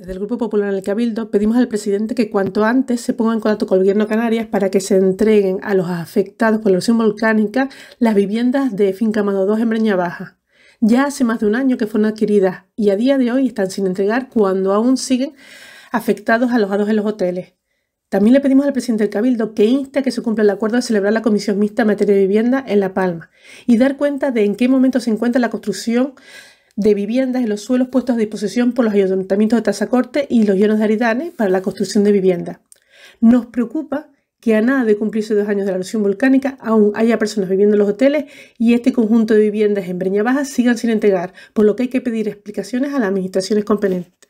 Desde el Grupo Popular en el Cabildo pedimos al presidente que cuanto antes se ponga en contacto con el Gobierno Canarias para que se entreguen a los afectados por la erupción volcánica las viviendas de Finca Mado 2 en Breña Baja. Ya hace más de un año que fueron adquiridas y a día de hoy están sin entregar cuando aún siguen afectados alojados en los hoteles. También le pedimos al presidente del Cabildo que insta que se cumpla el acuerdo de celebrar la comisión mixta en materia de vivienda en La Palma y dar cuenta de en qué momento se encuentra la construcción de viviendas en los suelos puestos a disposición por los ayuntamientos de Tazacorte y los llenos de Aridane para la construcción de viviendas. Nos preocupa que a nada de cumplirse dos años de la erupción volcánica aún haya personas viviendo en los hoteles y este conjunto de viviendas en Breña Baja sigan sin entregar, por lo que hay que pedir explicaciones a las administraciones competentes.